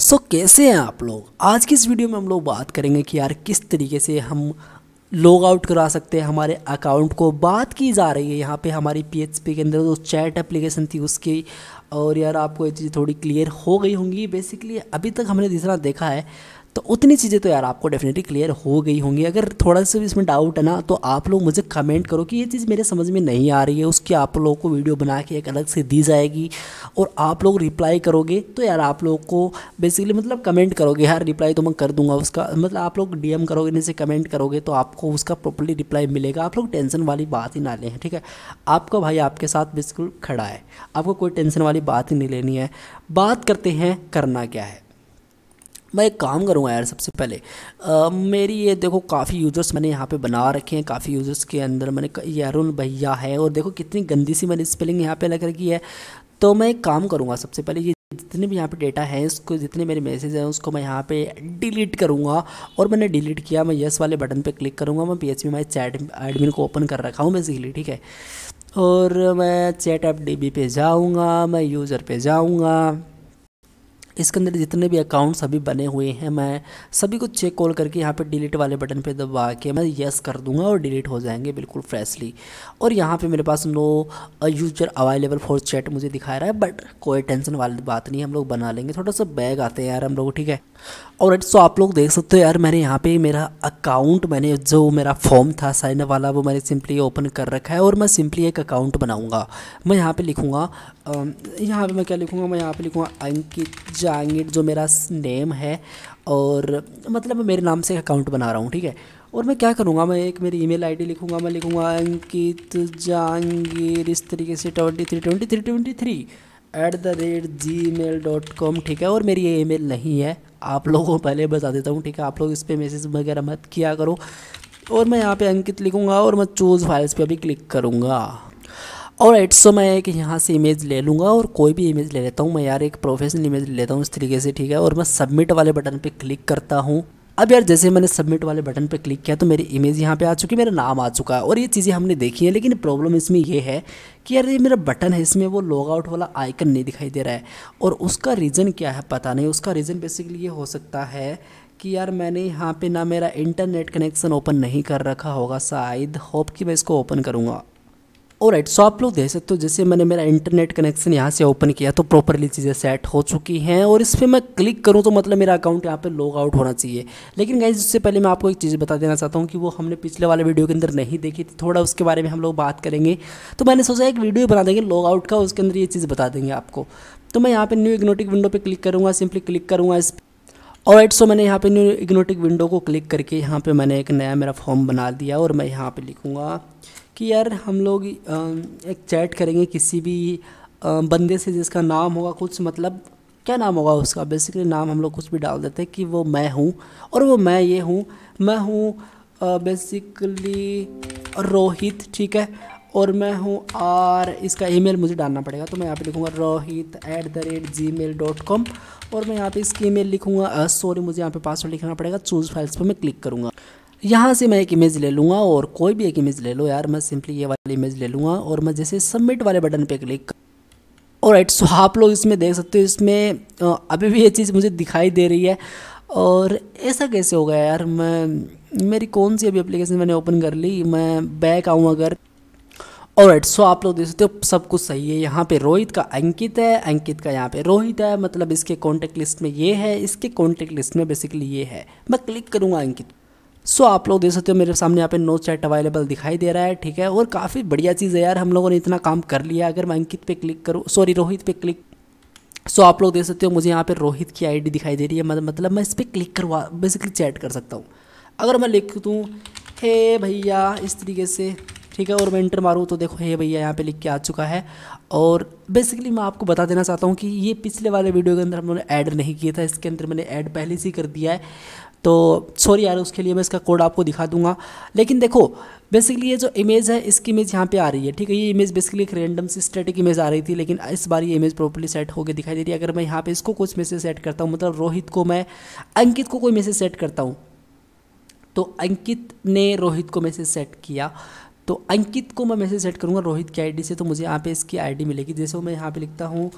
सो so, कैसे हैं आप लोग आज की इस वीडियो में हम लोग बात करेंगे कि यार किस तरीके से हम लॉग आउट करा सकते हैं हमारे अकाउंट को बात की जा रही है यहाँ पे हमारी पीएचपी के अंदर जो तो चैट एप्लीकेशन थी उसकी और यार आपको ये चीज़ थोड़ी क्लियर हो गई होंगी बेसिकली अभी तक हमने जितना देखा है तो उतनी चीज़ें तो यार आपको डेफिनेटली क्लियर हो गई होंगी अगर थोड़ा सा इसमें डाउट है ना तो आप लोग मुझे कमेंट करो कि ये चीज़ मेरे समझ में नहीं आ रही है उसकी आप लोगों को वीडियो बना के एक अलग से दी जाएगी और आप लोग रिप्लाई करोगे तो यार आप लोग को बेसिकली मतलब कमेंट करोगे यार रिप्लाई तो मैं कर दूंगा उसका मतलब आप लोग डी करोगे नहीं से कमेंट करोगे तो आपको उसका प्रॉपरली रिप्लाई मिलेगा आप लोग टेंशन वाली बात ही ना लें ठीक है आपका भाई आपके साथ बिल्कुल खड़ा है आपको कोई टेंशन वाली बात ही नहीं लेनी है बात करते हैं करना क्या है मैं एक काम करूँगा यार सबसे पहले आ, मेरी ये देखो काफ़ी यूज़र्स मैंने यहाँ पे बना रखे हैं काफ़ी यूज़र्स के अंदर मैंने ये अरुण भैया है और देखो कितनी गंदी सी मैंने स्पेलिंग यहाँ पे लग रखी है तो मैं एक काम करूँगा सबसे पहले ये जितने भी यहाँ पे डेटा है इसको जितने मेरे मैसेज हैं उसको मैं यहाँ पे डिलीट करूँगा और मैंने डिलीट किया मैं यस वाले बटन पे क्लिक करूँगा मैं P H my chat admin को ओपन कर रखा हूँ बेसिकली ठीक है और मैं चैट एप डी पे जाऊँगा मैं यूज़र पे जाऊँगा इसके अंदर जितने भी अकाउंट्स अभी बने हुए हैं मैं सभी को चेक कॉल करके यहाँ पे डिलीट वाले बटन पे दबा के मैं यस कर दूंगा और डिलीट हो जाएंगे बिल्कुल फ्रेशली और यहाँ पे मेरे पास no user available for chat मुझे दिखा रहा है बट कोई टेंशन वाली बात नहीं हम लोग बना लेंगे थोड़ा सा बैग आते हैं यार हम लोग ठीक है और सो आप लोग देख सकते हो यार मैंने यहाँ पर मेरा अकाउंट मैंने जो मेरा फॉर्म था साइन वाला वो मैंने सिंपली ओपन कर रखा है और मैं सिंपली एक अकाउंट बनाऊँगा मैं यहाँ पर लिखूँगा um, यहाँ पर मैं क्या लिखूँगा मैं यहाँ पर लिखूँगा अंकित जहांगीर जो मेरा नेम है और मतलब मैं मेरे नाम से अकाउंट बना रहा हूँ ठीक है और मैं क्या करूँगा मैं एक मेरी ईमेल आईडी लिखूँगा मैं लिखूँगा अंकित जहांगीर इस तरीके से twenty three twenty three twenty three at the rate gmail dot com ठीक है और मेरी ये ईमेल नहीं है आप लोगों को पहले बता देता हूँ ठीक है आप लोग इस पर मैसेज वगैरह मत किया करो और मैं यहाँ पे अंकित लिखूँगा और मैं चूज़ फाइल्स पे अभी क्लिक करूँगा और सो मैं एक यहाँ से इमेज ले लूँगा और कोई भी इमेज ले लेता हूँ मैं यार एक प्रोफेशनल इमेज ले लेता हूँ इस तरीके से ठीक है और मैं सबमिट वाले बटन पे क्लिक करता हूँ अब यार जैसे मैंने सबमिट वाले बटन पे क्लिक किया तो मेरी इमेज यहाँ पे आ चुकी है मेरा नाम आ चुका है और ये चीज़ें हमने देखी हैं लेकिन प्रॉब्लम इसमें ये है कि यार ये मेरा बटन है इसमें वो लॉग आउट वाला आइकन नहीं दिखाई दे रहा है और उसका रीज़न क्या है पता नहीं उसका रीज़न बेसिकली ये हो सकता है कि यार मैंने यहाँ पे ना मेरा इंटरनेट कनेक्शन ओपन नहीं कर रखा होगा शायद होप कि मैं इसको ओपन करूँगा और राइट सो आप लोग देख सकते हो जैसे मैंने मेरा इंटरनेट कनेक्शन यहाँ से ओपन किया तो प्रॉपरली चीज़ें सेट हो चुकी हैं और इस पर मैं क्लिक करूँ तो मतलब मेरा अकाउंट यहाँ पे लॉग आउट होना चाहिए लेकिन गाइज उससे पहले मैं आपको एक चीज़ बता देना चाहता हूँ कि वो हमने पिछले वाले वीडियो के अंदर नहीं देखी थी थोड़ा उसके बारे में हम लोग बात करेंगे तो मैंने सोचा एक वीडियो बना देंगे लॉग आउट का उसके अंदर ये चीज़ बता देंगे आपको तो मैं यहाँ पर न्यू इग्नोटिक विंडो पर क्लिक करूँगा सिंपली क्लिक करूँगा इस और राइट सो मैंने यहाँ पे न्यू इग्नोटिक विंडो को क्लिक करके यहाँ पे मैंने एक नया मेरा फॉर्म बना दिया और मैं यहाँ पे लिखूँगा कि यार हम लोग एक चैट करेंगे किसी भी बंदे से जिसका नाम होगा कुछ मतलब क्या नाम होगा उसका बेसिकली नाम हम लोग कुछ भी डाल देते हैं कि वो मैं हूँ और वो मैं ये हूँ मैं हूँ बेसिकली रोहित ठीक है और मैं हूँ आर इसका ईमेल मुझे डालना पड़ेगा तो मैं यहाँ पे लिखूँगा Rohit at the rate gmail dot com और मैं यहाँ पे इसकी ईमेल लिखूँगा सॉरी मुझे यहाँ पे पासवर्ड लिखना पड़ेगा चूज़ फाइल्स पर मैं क्लिक करूँगा यहाँ से मैं एक इमेज ले लूँगा और कोई भी एक इमेज ले लो यार मैं सिंपली ये वाली इमेज ले लूँगा और मैं जैसे सबमिट वाले बटन पे क्लिक कर और राइट सो आप लोग इसमें देख सकते हो इसमें अभी भी ये चीज़ मुझे दिखाई दे रही है और ऐसा कैसे हो गया यार मैं मेरी कौन सी अभी अप्लीकेशन मैंने ओपन कर ली मैं बैक आऊँ अगर और राइट सो आप लोग देख सकते हो सब कुछ सही है यहाँ पे रोहित का अंकित है अंकित का यहाँ पे रोहित है मतलब इसके कॉन्टेक्ट लिस्ट में ये है इसके कॉन्टेक्ट लिस्ट में बेसिकली ये है मैं क्लिक करूँगा अंकित सो आप लोग देख सकते हो मेरे सामने यहाँ पे नो चैट अवेलेबल दिखाई दे रहा है ठीक है और काफ़ी बढ़िया चीज़ है यार हम लोगों ने इतना काम कर लिया अगर मैं अंकित पे क्लिक करूँ सॉरी रोहित पे क्लिक सो आप लोग देख सकते हो मुझे यहाँ पे रोहित की आईडी दिखाई दे रही है मतलब मैं इस पर क्लिक करवा बेसिकली चैट कर सकता हूँ अगर मैं लिख दूँ हे भैया इस तरीके से ठीक है और मैं इंटर मारूँ तो देखो हे भैया यहाँ पे लिख के आ चुका है और बेसिकली मैं आपको बता देना चाहता हूँ कि ये पिछले वाले वीडियो के अंदर हम लोगों ने ऐड नहीं किया था इसके अंदर मैंने ऐड पहले से कर दिया है तो सॉरी यार उसके लिए मैं इसका कोड आपको दिखा दूंगा लेकिन देखो बेसिकली ये जो इमेज है इसकी इमेज यहाँ पे आ रही है ठीक है ये इमेज बेसिकली एक रैंडम से स्टेटिक इमेज आ रही थी लेकिन इस बार ये इमेज प्रॉपर्ली सेट होकर दिखाई दे रही है अगर मैं यहाँ पे इसको कुछ मैसेज सेट करता हूँ मतलब रोहित को मैं अंकित को कोई मैसेज सेट करता हूँ तो अंकित ने रोहित को मैसेज सेट किया तो अंकित को मैं मैसेज सेट करूँगा रोहित की आईडी से तो मुझे यहाँ पे इसकी आईडी मिलेगी जैसे मैं यहाँ पे लिखता हूँ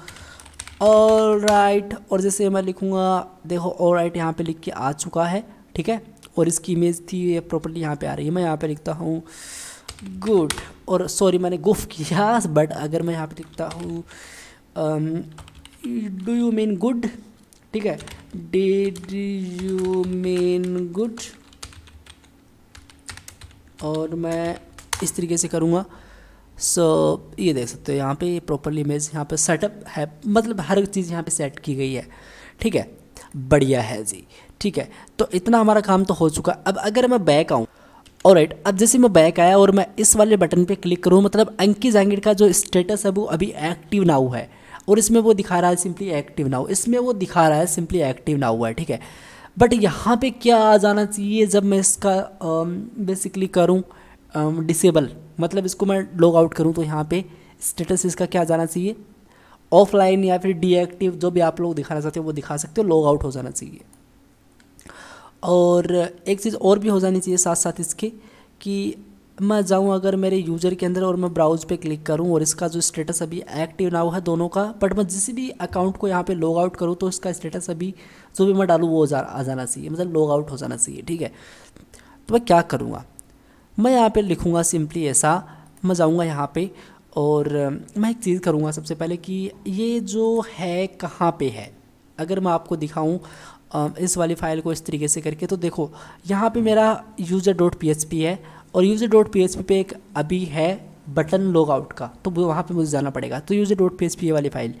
ऑल राइट और जैसे मैं लिखूँगा देखो ऑल राइट यहाँ पर लिख के आ चुका है ठीक है और इसकी इमेज थी ये प्रॉपरली यहाँ पे आ रही है मैं यहाँ पे लिखता हूँ गुड और सॉरी मैंने गुफ किया बट अगर मैं यहाँ पे लिखता हूँ डू यू मीन गुड ठीक है डिड यू मीन गुड और मैं इस तरीके से करूँगा सो so, ये देख सकते हो यहाँ पे प्रॉपरली इमेज यहाँ पे सेटअप है मतलब हर चीज़ यहाँ पे सेट की गई है ठीक है बढ़िया है जी ठीक है तो इतना हमारा काम तो हो चुका अब अगर मैं बैक आऊँ और राइट अब जैसे मैं बैक आया और मैं इस वाले बटन पे क्लिक करूँ मतलब अंकी जहांगीर का जो स्टेटस है वो अभी एक्टिव नाउ है और इसमें वो दिखा रहा है सिंपली एक्टिव नाउ इसमें वो दिखा रहा है सिंपली एक्टिव नाउ है ठीक है बट यहाँ पे क्या आ जाना चाहिए जब मैं इसका बेसिकली करूँ डिसेबल um, मतलब इसको मैं लॉग आउट करूँ तो यहाँ पे स्टेटस इसका क्या जाना चाहिए ऑफलाइन या फिर डीएक्टिव जो भी आप लोग दिखाना चाहते हो वो दिखा सकते हो लॉग आउट हो जाना चाहिए और एक चीज़ और भी हो जानी चाहिए साथ साथ इसके कि मैं जाऊँ अगर मेरे यूज़र के अंदर और मैं ब्राउज पे क्लिक करूँ और इसका जो स्टेटस अभी एक्टिव ना हुआ है दोनों का बट मैं जिस भी अकाउंट को यहाँ पे लॉग आउट करूँ तो इसका स्टेटस अभी जो भी मैं डालूँ वो आ जाना चाहिए मतलब लॉग आउट हो जाना चाहिए ठीक है तो मैं क्या करूँगा मैं यहाँ पे लिखूँगा सिंपली ऐसा मैं जाऊँगा यहाँ पे और मैं एक चीज़ करूँगा सबसे पहले कि ये जो है कहाँ पे है अगर मैं आपको दिखाऊँ इस वाली फाइल को इस तरीके से करके तो देखो यहाँ पे मेरा यूज़र डॉट पी है और यूज़र डॉट पी पे एक अभी है बटन लॉग आउट का तो वहाँ पे मुझे जाना पड़ेगा तो यूज़र डॉट पी पी वाली फाइल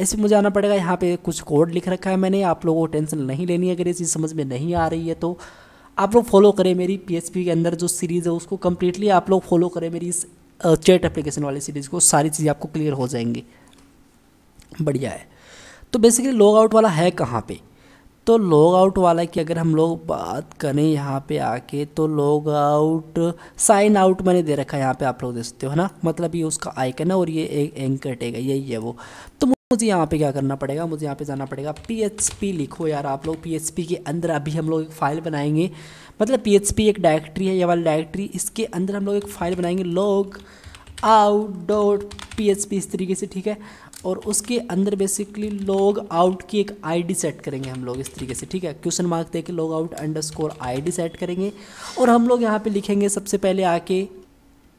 इसमें मुझे आना पड़ेगा यहाँ पे कुछ कोड लिख रखा है मैंने आप लोगों को टेंशन नहीं लेनी है अगर ये चीज़ समझ में नहीं आ रही है तो आप लोग फॉलो करें मेरी पी के अंदर जो सीरीज़ है उसको कम्प्लीटली आप लोग फॉलो करें मेरी इस चैट अप्लीकेशन वाली सीरीज़ को सारी चीज़ें आपको क्लियर हो जाएंगी बढ़िया है तो बेसिकली लॉग आउट वाला है कहाँ पे तो लॉग आउट वाला की अगर हम लोग बात करें यहाँ पे आके तो लॉग आउट साइन आउट मैंने दे रखा है यहाँ पे आप लोग देख सकते हो है ना मतलब ये उसका आइकन है और ये एक एंकर टेगा यही है वो तो मुझे यहाँ पे क्या करना पड़ेगा मुझे यहाँ पे जाना पड़ेगा पी लिखो यार आप लोग पी के अंदर अभी हम लोग एक फ़ाइल बनाएंगे मतलब पी एक डायरेक्ट्री है ये वाली डायरेक्ट्री इसके अंदर हम लोग एक फ़ाइल बनाएंगे लॉग आउट डॉट पी इस तरीके से ठीक है और उसके अंदर बेसिकली लॉग आउट की एक आईडी सेट करेंगे हम लोग इस तरीके से ठीक है क्वेश्चन मार्क दे के log out underscore I set करेंगे और हम लोग यहाँ पे लिखेंगे सबसे पहले आके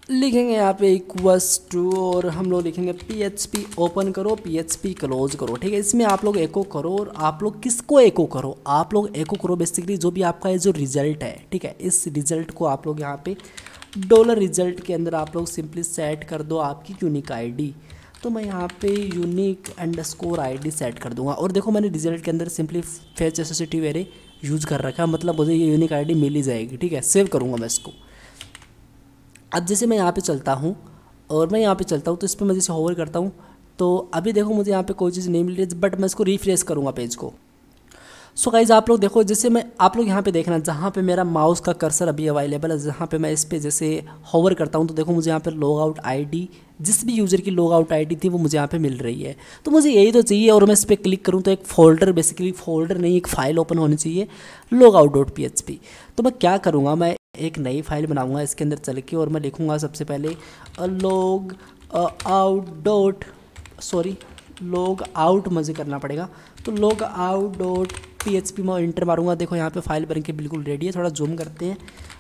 लिखेंगे यहाँ पे इक्वस टू और हम लोग लिखेंगे पी एच पी ओपन करो पी एच पी क्लोज करो ठीक है इसमें आप लोग एको करो और आप लोग किसको एको करो आप लोग एको करो बेसिकली जो भी आपका ये जो रिजल्ट है ठीक है इस रिजल्ट को आप लोग यहाँ पे डॉलर रिजल्ट के अंदर आप लोग सिंपली सेट कर दो आपकी यूनिक आईडी तो मैं यहाँ पे यूनिक आई डी सेट कर दूंगा और देखो मैंने रिजल्ट के अंदर सिंपली फेच एसोसिटी वेरे यूज़ कर रखा है मतलब मुझे ये यूनिक आईडी मिल ही जाएगी ठीक है सेव करूँगा मैं इसको अब जैसे मैं यहाँ पे चलता हूँ और मैं यहाँ पे चलता हूँ तो इस पर मैं जैसे होवर करता हूँ तो अभी देखो मुझे यहाँ पे कोई चीज़ नहीं मिल रही बट मैं इसको रिफ्रेश करूँगा पेज को सो गाइज आप लोग देखो जैसे मैं आप लोग यहाँ पे देखना जहाँ पे मेरा माउस का कर्सर अभी अवेलेबल है जहाँ पे मैं इस पर जैसे होवर करता हूँ तो देखो मुझे यहाँ पर लॉग आउट आई जिस भी यूज़र की लॉग आउट आई थी वो मुझे यहाँ पे मिल रही है तो मुझे यही तो चाहिए और मैं इस पर क्लिक करूँ तो एक फोल्डर बेसिकली फोल्डर नहीं एक फ़ाइल ओपन होनी चाहिए लॉग आउट डॉट पी तो मैं क्या करूँगा मैं एक नई फाइल बनाऊंगा इसके अंदर चल के और मैं लिखूँगा सबसे पहले log out dot sorry log out मज़े करना पड़ेगा तो log out dot P H P मैं इंटर मारूंगा देखो यहाँ पे फाइल बन के बिल्कुल रेडी है थोड़ा जूम करते हैं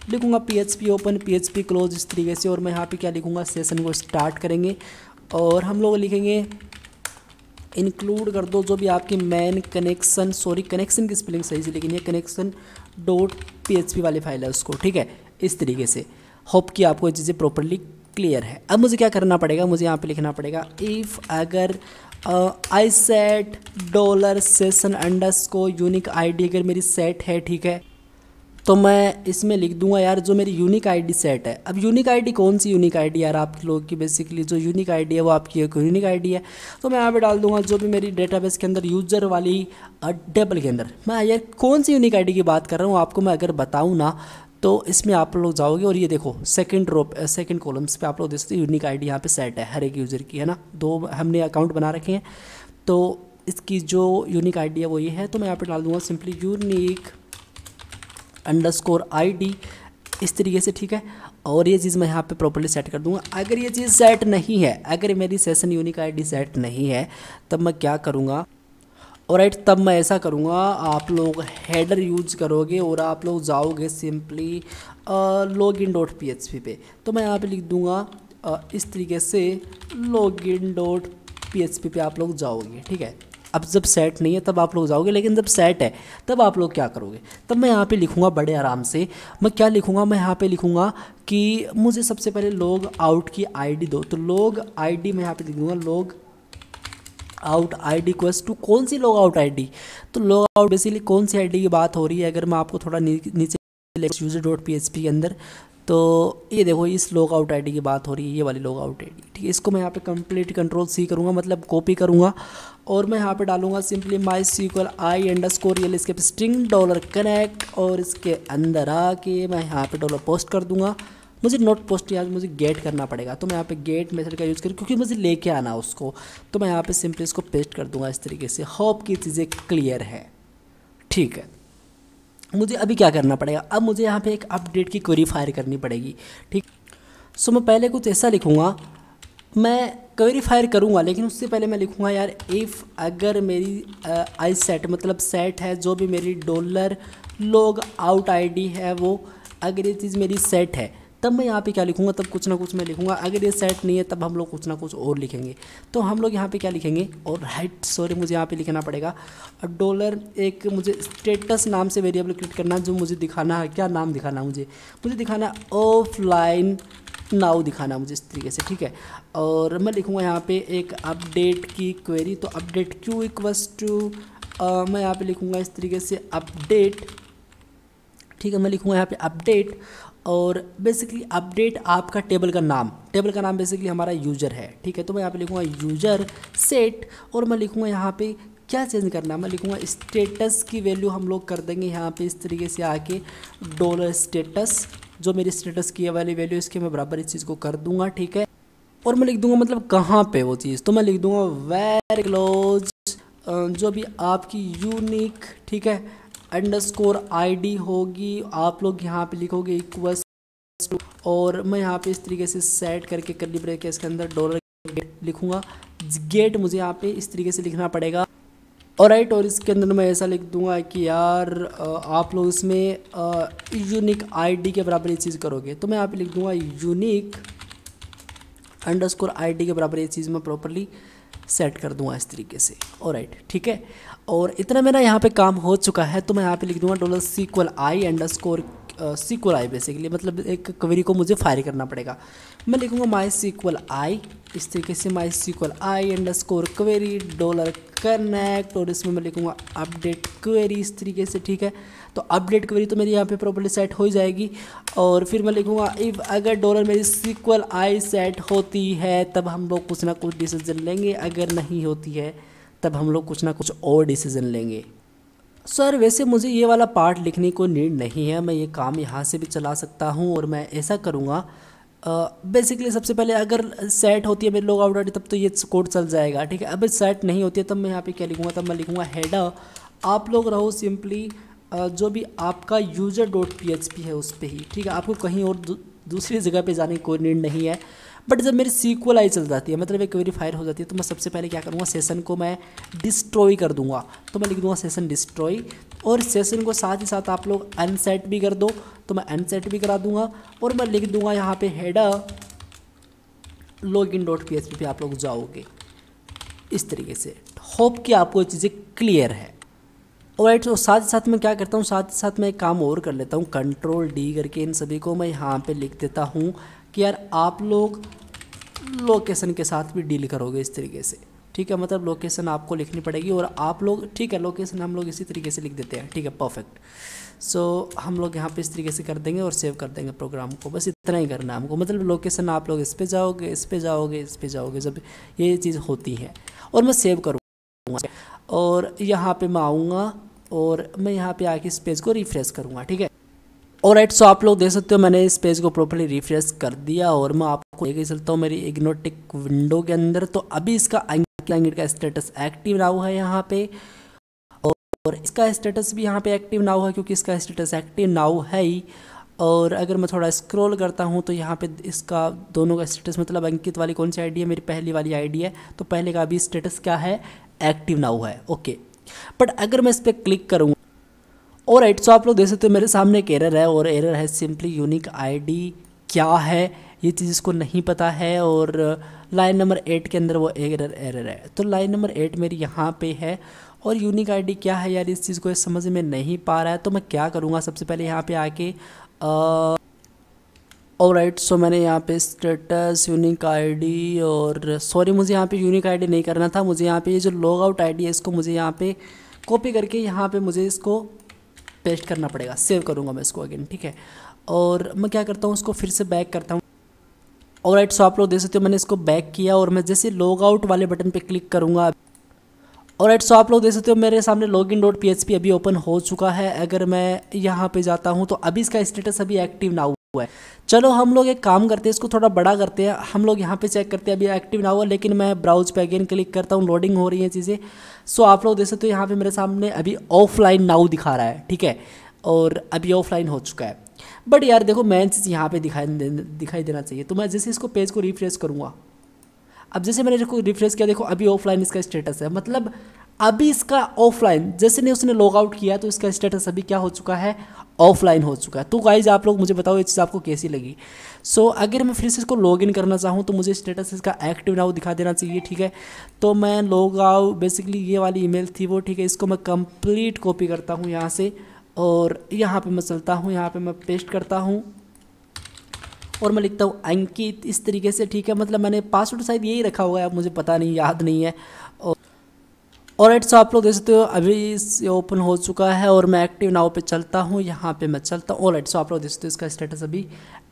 लिखूंगा P H P open P H P close इस तरीके से और मैं यहाँ पे क्या लिखूंगा सेशन को स्टार्ट करेंगे और हम लोग लिखेंगे इंक्लूड कर दो जो भी आपकी मेन कनेक्शन सॉरी कनेक्शन की स्पेलिंग सही से लेकिन ये कनेक्शन डॉट पी वाली फाइल है उसको ठीक है इस तरीके से होप कि आपको चीज़ें प्रॉपरली क्लियर है अब मुझे क्या करना पड़ेगा मुझे यहाँ पे लिखना पड़ेगा इफ़ अगर आई सेट डॉलर सेशन अंडस को यूनिक आईडी अगर मेरी सेट है ठीक है तो मैं इसमें लिख दूंगा यार जो मेरी यूनिक आईडी सेट है अब यूनिक आईडी कौन सी यूनिक आईडी यार आप लोग की बेसिकली जो यूनिक आईडी है वो आपकी एक यूनिक आईडी है तो मैं यहाँ पे डाल दूंगा जो भी मेरी डेटाबेस के अंदर यूजर वाली टेबल के अंदर मैं यार कौन सी यूनिक आई की बात कर रहा हूँ आपको मैं अगर बताऊँ ना तो इसमें आप लोग जाओगे और ये देखो सेकंड रोप सेकंड कॉलम्स पे आप लोग देख सकते हो यूनिक आईडी यहाँ पे सेट है हर एक यूज़र की है ना दो हमने अकाउंट बना रखे हैं तो इसकी जो यूनिक आईडी है वो ये है तो मैं यहाँ पे डाल दूँगा simply unique underscore I D इस तरीके से ठीक है और ये चीज़ मैं यहाँ पे प्रॉपरली सेट कर दूँगा अगर ये चीज़ सेट नहीं है अगर मेरी सेशन यूनिक आईडी सेट नहीं है तब मैं क्या करूँगा और राइट तब मैं ऐसा करूँगा आप लोग हेडर यूज करोगे और आप लोग जाओगे simply log in dot P H P पे तो मैं यहाँ पे लिख दूँगा इस तरीके से log in dot P H P पे आप लोग जाओगे ठीक है अब जब सेट नहीं है तब आप लोग जाओगे लेकिन जब सेट है तब आप लोग क्या करोगे तब मैं यहाँ पे लिखूँगा बड़े आराम से मैं क्या लिखूँगा मैं यहाँ पे लिखूँगा कि मुझे सबसे पहले लोग आउट की आईडी दो तो लोग आईडी मैं यहाँ पे लिख दूँगा log out I D quest to कौन सी लॉग आउट आई डी तो लॉग आउट बेसिकली कौन सी आई डी की बात हो रही है अगर मैं आपको थोड़ा नीचे user dot P H P के अंदर तो ये देखो इस लॉग आउट आई की बात हो रही है ये वाली लॉग आउट आई ठीक है इसको मैं यहाँ पे कंप्लीट कंट्रोल सी करूँगा मतलब कॉपी करूँगा और मैं यहाँ पे डालूँगा simply my SQL I underscore ये इसके स्ट्रिंग डॉलर कनेक्ट और इसके अंदर आके मैं यहाँ पे डॉलर पोस्ट कर दूँगा मुझे नोट पोस्ट यहाँ मुझे गेट करना पड़ेगा तो मैं यहाँ पे गेट मेथड का यूज़ करूँ क्योंकि मुझे लेके आना उसको तो मैं यहाँ पर सिंपली इसको पेस्ट कर दूँगा इस तरीके से होप की चीज़ें क्लियर है ठीक है मुझे अभी क्या करना पड़ेगा अब मुझे यहाँ पे एक अपडेट की क्वेरी फायर करनी पड़ेगी ठीक सो मैं पहले कुछ ऐसा लिखूँगा मैं क्वेरी फायर करूँगा लेकिन उससे पहले मैं लिखूँगा यार इफ़ अगर मेरी आई uh, सेट मतलब सेट है जो भी मेरी डॉलर लॉग आउट आईडी है वो अगर ये चीज़ मेरी सेट है तब मैं यहाँ पे क्या लिखूँगा तब कुछ ना कुछ मैं लिखूँगा अगर ये सेट नहीं है तब हम लोग कुछ ना कुछ और लिखेंगे तो हम लोग यहाँ पे क्या लिखेंगे और हाइट सॉरी मुझे यहाँ पे लिखना पड़ेगा डॉलर एक मुझे स्टेटस नाम से वेरिएबल क्रिएट करना जो मुझे दिखाना है क्या नाम दिखाना है मुझे मुझे दिखाना ऑफलाइन नाउ दिखाना मुझे इस तरीके से ठीक है और मैं लिखूँगा यहाँ पर एक अपडेट की क्वेरी तो अपडेट क्यू इक्वस टू मैं यहाँ पर लिखूँगा इस तरीके से अपडेट ठीक है मैं लिखूँगा यहाँ पे अपडेट और बेसिकली अपडेट आपका टेबल का नाम टेबल का नाम बेसिकली हमारा यूज़र है ठीक है तो मैं यहाँ पे लिखूँगा यूज़र सेट और मैं लिखूँगा यहाँ पे क्या चेंज करना है मैं लिखूँगा स्टेटस की वैल्यू हम लोग कर देंगे यहाँ पे इस तरीके से आके डॉलर स्टेटस जो मेरी स्टेटस की वाली वैल्यू इसके मैं बराबर इस चीज़ को कर दूँगा ठीक है और मैं लिख दूँगा मतलब कहाँ पर वो चीज़ तो मैं लिख दूँगा वेर क्लोज जो भी आपकी यूनिक ठीक है अंडरस्कोर स्कोर आई होगी आप लोग यहाँ पे लिखोगे इक्वस और मैं यहाँ पे इस तरीके से सेट करके करली पड़ेगा इसके अंदर डॉलर लिखूँगा गेट मुझे यहाँ पे इस तरीके से लिखना पड़ेगा और राइट और इसके अंदर मैं ऐसा लिख दूंगा कि यार आप लोग इसमें यूनिक आईडी के बराबर ये चीज़ करोगे तो मैं यहाँ पे लिख दूंगा यूनिक अंडरस्कोर आईडी के बराबर ये चीज़ मैं प्रॉपरली सेट कर दूंगा इस तरीके से और राइट ठीक है और इतना मेरा यहाँ पे काम हो चुका है तो मैं यहाँ पे लिख दूँगा dollar SQL I underscore SQL I basically मतलब एक क्वेरी को मुझे फायर करना पड़ेगा मैं लिखूँगा माई सीक्वल आई इस तरीके से my SQL I underscore query dollar connect और इसमें मैं लिखूँगा अपडेट क्वेरी इस तरीके से ठीक है तो अपडेट क्वेरी तो मेरी यहाँ पे प्रॉपर्ली सेट हो जाएगी और फिर मैं लिखूँगा इफ़ अगर डॉलर मेरी सीक्वल आई सेट होती है तब हम लोग कुछ ना कुछ डिसीजन लेंगे अगर नहीं होती है तब हम लोग कुछ ना कुछ और डिसीज़न लेंगे सर वैसे मुझे ये वाला पार्ट लिखने को नीड नहीं है मैं ये काम यहाँ से भी चला सकता हूँ और मैं ऐसा करूँगा बेसिकली uh, सबसे पहले अगर सेट होती है मेरे लोग आउट तब तो ये कोड चल जाएगा ठीक है अब सेट नहीं होती है तब मैं यहाँ पे क्या लिखूँगा तब मैं लिखूँगा हेड आप लोग रहो सिंपली uh, जो भी आपका यूजर डॉट पी है उस पर ही ठीक है आपको कहीं और दू, दूसरी जगह पे जाने की कोई नीड नहीं है बट जब मेरी सीक्वलाइज चल जाती है मतलब एक क्वेरी फायर हो जाती है तो मैं सबसे पहले क्या करूँगा सेशन को मैं डिस्ट्रॉय कर दूँगा तो मैं लिख दूँगा सेशन डिस्ट्रॉय और सेशन को साथ ही साथ आप लोग अनसेट भी कर दो तो मैं अनसेट भी करा दूँगा और मैं लिख दूँगा यहाँ पर head log in dot P H P पे आप लोग जाओगे इस तरीके से होप कि आपको ये चीज़ें क्लियर है और राइट तो साथ ही साथ मैं क्या करता हूँ साथ ही साथ मैं एक काम और कर लेता हूँ कंट्रोल डी करके इन सभी को मैं यहाँ पे लिख देता हूँ कि यार आप लोग लोकेशन के साथ भी डील करोगे इस तरीके से ठीक है मतलब लोकेशन आपको लिखनी पड़ेगी और आप लोग ठीक है लोकेशन हम लोग इसी तरीके से लिख देते हैं ठीक है परफेक्ट सो so, हम लोग यहाँ पे इस तरीके से कर देंगे और सेव कर देंगे प्रोग्राम को बस इतना ही करना है हमको मतलब लोकेशन आप लोग इस पर जाओगे इस पर जाओगे इस पर जाओगे जब ये चीज़ होती है और मैं सेव करूँगा और यहाँ पर मैं आऊँगा और मैं यहाँ पर आके इस पेज को रिफ्रेश करूँगा ठीक है और राइट सो आप लोग देख सकते हो मैंने इस पेज को प्रॉपरली रिफ्रेश कर दिया और मैं आपको लेके चलता हूँ मेरी इग्नोटिक विंडो के अंदर तो अभी इसका एंगिट का स्टेटस एक्टिव ना हुआ है यहाँ पे और इसका स्टेटस भी यहाँ पे एक्टिव हुआ है क्योंकि इसका स्टेटस एक्टिव नाउ है ही और अगर मैं थोड़ा स्क्रॉल करता हूँ तो यहाँ पे इसका दोनों का स्टेटस मतलब अंकित वाली कौन सी आईडी है मेरी पहली वाली आईडी है तो पहले का अभी स्टेटस क्या है एक्टिव नाउ है ओके बट अगर मैं इस पर क्लिक करूँगा और राइट सो आप लोग देख सकते हो मेरे सामने एक एरर है और एरर है सिंपली यूनिक आईडी क्या है ये चीज़ इसको नहीं पता है और लाइन नंबर एट के अंदर वो एरर एरर है तो लाइन नंबर एट मेरी यहाँ पे है और यूनिक आईडी क्या है यार इस चीज़ को समझ में नहीं पा रहा है तो मैं क्या करूँगा सबसे पहले यहाँ पर आके और राइट सो मैंने यहाँ पे स्टेटस यूनिक आईडी और सॉरी मुझे यहाँ पे यूनिक आईडी नहीं करना था मुझे यहाँ पे ये जो लॉग आउट आई है इसको मुझे यहाँ पे कॉपी करके यहाँ पे मुझे इसको पेस्ट करना पड़ेगा सेव करूँगा मैं इसको अगेन ठीक है और मैं क्या करता हूँ उसको फिर से बैक करता हूँ और राइट सो आप लोग देख सकते हो मैंने इसको बैक किया और मैं जैसे लॉग आउट वाले बटन पे क्लिक करूँगा और राइट सो आप लोग देख सकते हो मेरे सामने log in dot P H P अभी ओपन हो चुका है अगर मैं यहाँ पे जाता हूँ तो अभी इसका स्टेटस अभी एक्टिव ना हुआ हुआ है चलो हम लोग एक काम करते हैं इसको थोड़ा बड़ा करते हैं हम लोग यहाँ पे चेक करते हैं अभी एक्टिव ना हुआ लेकिन मैं ब्राउज पे अगेन क्लिक करता हूँ लोडिंग हो रही है चीज़ें सो आप लोग देख सकते हो यहाँ पे मेरे सामने अभी ऑफलाइन नाउ दिखा रहा है ठीक है और अभी ऑफलाइन हो चुका है बट यार देखो मैं चीज़ यहाँ पर दिखाई दिखाई देना चाहिए तो मैं जैसे इसको पेज को रिफ्रेश करूँगा अब जैसे मैंने इसको रिफ्रेश किया देखो अभी ऑफलाइन इसका स्टेटस है मतलब अभी इसका ऑफलाइन जैसे ने उसने लॉग आउट किया तो इसका स्टेटस अभी क्या हो चुका है ऑफलाइन हो चुका है तो गाइज आप लोग मुझे बताओ ये चीज़ आपको कैसी लगी सो so, अगर मैं फिर से इसको लॉग इन करना चाहूँ तो मुझे स्टेटस इसका एक्टिव नाउ दिखा देना चाहिए ठीक है तो मैं लॉग आउ बेसिकली ये वाली ईमेल थी वो ठीक है इसको मैं कंप्लीट कॉपी करता हूँ यहाँ से और यहाँ पे मैं चलता हूँ यहाँ पे मैं पेस्ट करता हूँ और मैं लिखता हूँ अंकित इस तरीके से ठीक है मतलब मैंने पासवर्ड शायद यही रखा हुआ है अब मुझे पता नहीं याद नहीं है और एट्स आप लोग देख सकते हो अभी ये ओपन हो चुका है और मैं एक्टिव नाव पे चलता हूँ यहाँ पे मैं चलता हूँ और एट्स आप लोग देख सकते हो इसका स्टेटस अभी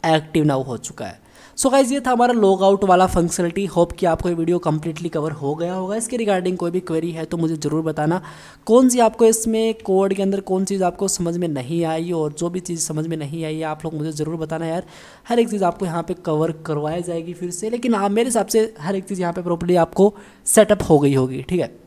एक्टिव नाव हो चुका है सो so गाइज ये था हमारा लॉग आउट वाला फंक्शनलिटी होप कि आपको ये वीडियो कम्प्लीटली कवर हो गया होगा इसके रिगार्डिंग कोई भी क्वेरी है तो मुझे ज़रूर बताना कौन सी आपको इसमें कोड के अंदर कौन चीज़ आपको समझ में नहीं आई और जो भी चीज़ समझ में नहीं आई आप लोग मुझे ज़रूर बताना यार हर एक चीज़ आपको यहाँ पर कवर करवाई जाएगी फिर से लेकिन मेरे हिसाब से हर एक चीज़ यहाँ पर प्रॉपरली आपको सेटअप हो गई होगी ठीक है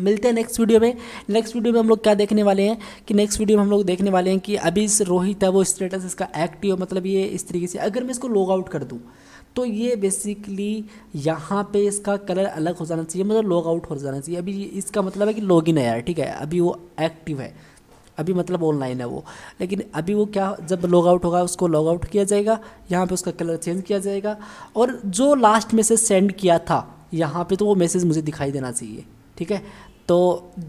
मिलते हैं नेक्स्ट वीडियो में नेक्स्ट वीडियो में हम लोग क्या देखने वाले हैं कि नेक्स्ट वीडियो में हम लोग देखने वाले हैं कि अभी इस रोहित है वो स्टेटस इसका एक्टिव मतलब ये इस तरीके से अगर मैं इसको लॉग आउट कर दूँ तो ये बेसिकली यहाँ पे इसका कलर अलग हो जाना चाहिए मतलब लॉग आउट हो जाना चाहिए अभी इसका मतलब है कि लॉग इन है ठीक है अभी वो एक्टिव है अभी मतलब ऑनलाइन है वो लेकिन अभी वो क्या जब लॉग आउट होगा उसको लॉग आउट किया जाएगा यहाँ पे उसका कलर चेंज किया जाएगा और जो लास्ट मैसेज सेंड किया था यहाँ पे तो वो मैसेज मुझे दिखाई देना चाहिए ठीक है तो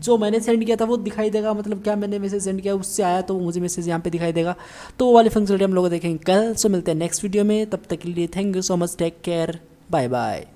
जो मैंने सेंड किया था वो दिखाई देगा मतलब क्या मैंने मैसेज सेंड किया उससे आया तो मुझे मैसेज यहाँ पे दिखाई देगा तो वो वाली फंक्शनलिटी हम लोग देखेंगे कल सो मिलते हैं नेक्स्ट वीडियो में तब तक के लिए thank you so much take care bye bye